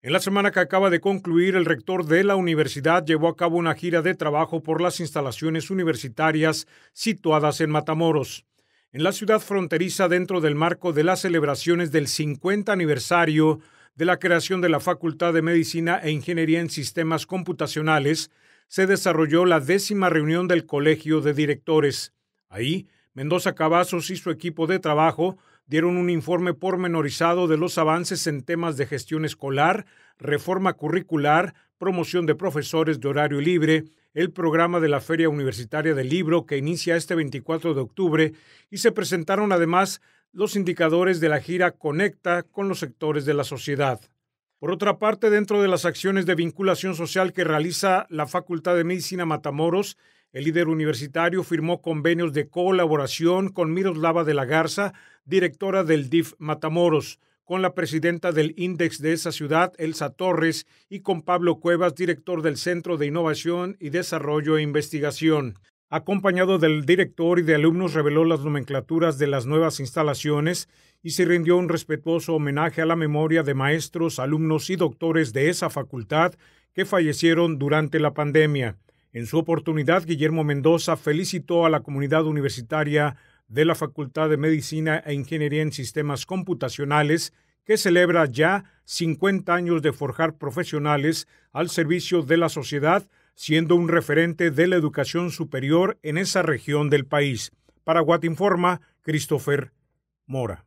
En la semana que acaba de concluir, el rector de la universidad llevó a cabo una gira de trabajo por las instalaciones universitarias situadas en Matamoros. En la ciudad fronteriza, dentro del marco de las celebraciones del 50 aniversario de la creación de la Facultad de Medicina e Ingeniería en Sistemas Computacionales, se desarrolló la décima reunión del Colegio de Directores. Ahí, Mendoza Cavazos y su equipo de trabajo dieron un informe pormenorizado de los avances en temas de gestión escolar, reforma curricular, promoción de profesores de horario libre, el programa de la Feria Universitaria del Libro que inicia este 24 de octubre y se presentaron además los indicadores de la gira Conecta con los sectores de la sociedad. Por otra parte, dentro de las acciones de vinculación social que realiza la Facultad de Medicina Matamoros, el líder universitario firmó convenios de colaboración con Miroslava de la Garza, directora del DIF Matamoros, con la presidenta del INDEX de esa ciudad, Elsa Torres, y con Pablo Cuevas, director del Centro de Innovación y Desarrollo e Investigación. Acompañado del director y de alumnos, reveló las nomenclaturas de las nuevas instalaciones y se rindió un respetuoso homenaje a la memoria de maestros, alumnos y doctores de esa facultad que fallecieron durante la pandemia. En su oportunidad, Guillermo Mendoza felicitó a la comunidad universitaria de la Facultad de Medicina e Ingeniería en Sistemas Computacionales, que celebra ya 50 años de forjar profesionales al servicio de la sociedad, siendo un referente de la educación superior en esa región del país. Para Guatinforma, Christopher Mora.